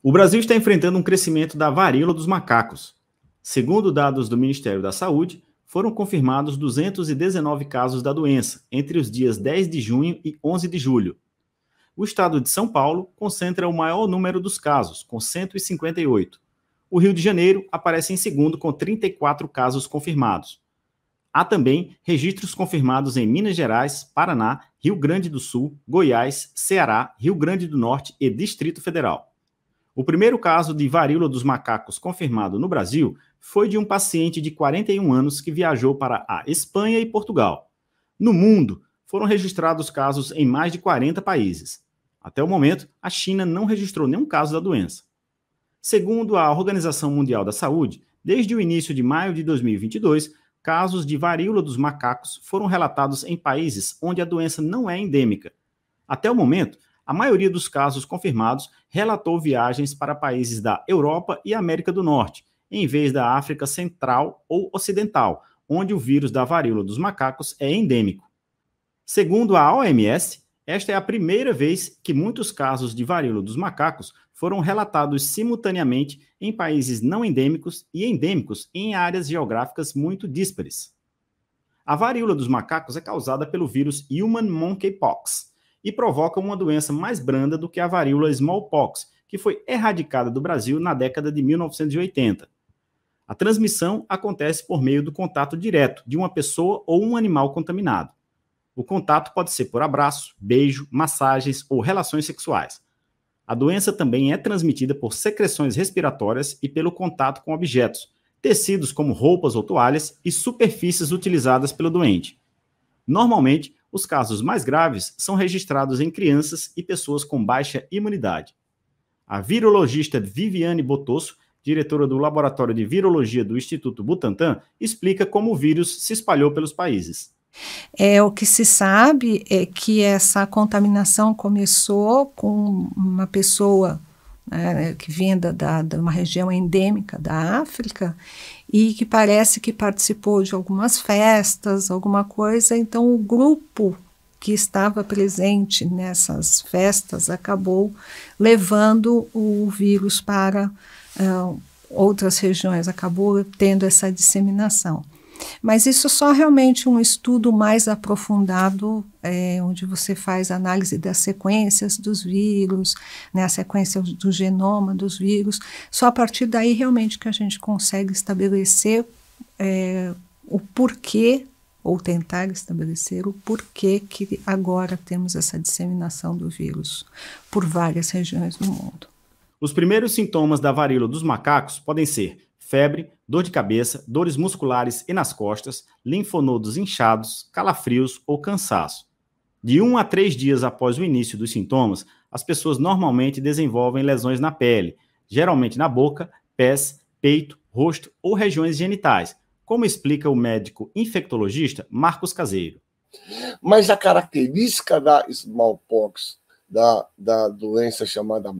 O Brasil está enfrentando um crescimento da varíola dos macacos. Segundo dados do Ministério da Saúde, foram confirmados 219 casos da doença entre os dias 10 de junho e 11 de julho. O estado de São Paulo concentra o maior número dos casos, com 158. O Rio de Janeiro aparece em segundo, com 34 casos confirmados. Há também registros confirmados em Minas Gerais, Paraná, Rio Grande do Sul, Goiás, Ceará, Rio Grande do Norte e Distrito Federal. O primeiro caso de varíola dos macacos confirmado no Brasil foi de um paciente de 41 anos que viajou para a Espanha e Portugal. No mundo, foram registrados casos em mais de 40 países. Até o momento, a China não registrou nenhum caso da doença. Segundo a Organização Mundial da Saúde, desde o início de maio de 2022, casos de varíola dos macacos foram relatados em países onde a doença não é endêmica. Até o momento, a maioria dos casos confirmados relatou viagens para países da Europa e América do Norte, em vez da África Central ou Ocidental, onde o vírus da varíola dos macacos é endêmico. Segundo a OMS, esta é a primeira vez que muitos casos de varíola dos macacos foram relatados simultaneamente em países não endêmicos e endêmicos em áreas geográficas muito díspares. A varíola dos macacos é causada pelo vírus Human Monkeypox, e provoca uma doença mais branda do que a varíola smallpox, que foi erradicada do Brasil na década de 1980. A transmissão acontece por meio do contato direto de uma pessoa ou um animal contaminado. O contato pode ser por abraço, beijo, massagens ou relações sexuais. A doença também é transmitida por secreções respiratórias e pelo contato com objetos, tecidos como roupas ou toalhas e superfícies utilizadas pelo doente. Normalmente, os casos mais graves são registrados em crianças e pessoas com baixa imunidade. A virologista Viviane Botosso, diretora do Laboratório de Virologia do Instituto Butantan, explica como o vírus se espalhou pelos países. É, o que se sabe é que essa contaminação começou com uma pessoa né, né, que vinha da, de uma região endêmica da África e que parece que participou de algumas festas, alguma coisa. Então, o grupo que estava presente nessas festas acabou levando o vírus para uh, outras regiões, acabou tendo essa disseminação. Mas isso é só realmente um estudo mais aprofundado, é, onde você faz análise das sequências dos vírus, né, a sequência do genoma dos vírus. Só a partir daí realmente que a gente consegue estabelecer é, o porquê ou tentar estabelecer o porquê que agora temos essa disseminação do vírus por várias regiões do mundo. Os primeiros sintomas da varíola dos macacos podem ser febre, dor de cabeça, dores musculares e nas costas, linfonodos inchados, calafrios ou cansaço. De um a três dias após o início dos sintomas, as pessoas normalmente desenvolvem lesões na pele, geralmente na boca, pés, peito, rosto ou regiões genitais, como explica o médico infectologista Marcos Caseiro. Mas a característica da smallpox, da, da doença chamada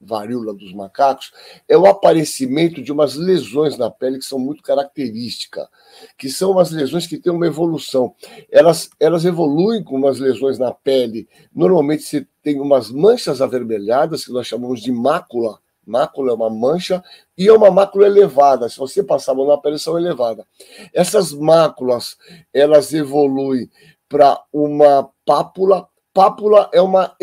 varíola dos macacos, é o aparecimento de umas lesões na pele que são muito características, que são umas lesões que têm uma evolução. Elas, elas evoluem com umas lesões na pele. Normalmente você tem umas manchas avermelhadas, que nós chamamos de mácula. Mácula é uma mancha e é uma mácula elevada. Se você passar a mão na pele, são elevadas. Essas máculas, elas evoluem para uma pápula. Pápula é uma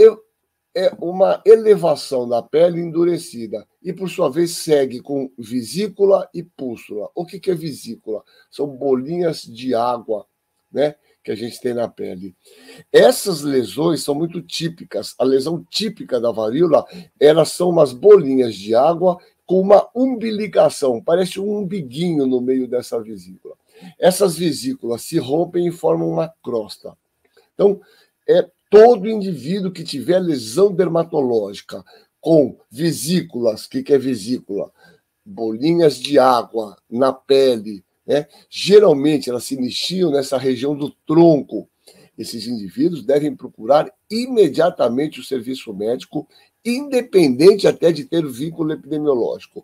é uma elevação da pele endurecida e, por sua vez, segue com vesícula e pústula. O que, que é vesícula? São bolinhas de água, né? Que a gente tem na pele. Essas lesões são muito típicas. A lesão típica da varíola, elas são umas bolinhas de água com uma umbiligação, parece um umbiguinho no meio dessa vesícula. Essas vesículas se rompem e formam uma crosta. Então, é todo indivíduo que tiver lesão dermatológica com vesículas, o que, que é vesícula? Bolinhas de água na pele, né? geralmente elas se iniciam nessa região do tronco. Esses indivíduos devem procurar imediatamente o serviço médico, independente até de ter vínculo epidemiológico.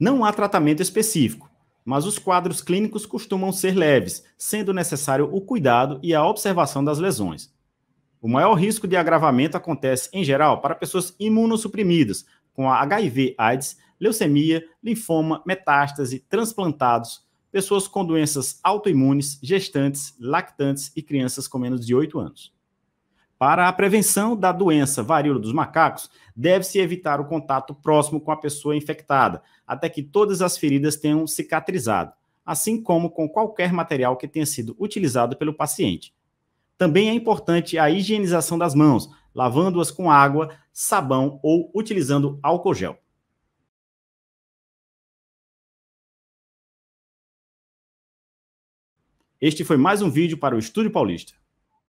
Não há tratamento específico, mas os quadros clínicos costumam ser leves, sendo necessário o cuidado e a observação das lesões. O maior risco de agravamento acontece, em geral, para pessoas imunossuprimidas, com HIV-AIDS, leucemia, linfoma, metástase, transplantados, pessoas com doenças autoimunes, gestantes, lactantes e crianças com menos de 8 anos. Para a prevenção da doença varíola dos macacos, deve-se evitar o contato próximo com a pessoa infectada, até que todas as feridas tenham cicatrizado, assim como com qualquer material que tenha sido utilizado pelo paciente, também é importante a higienização das mãos, lavando-as com água, sabão ou utilizando álcool gel. Este foi mais um vídeo para o Estúdio Paulista.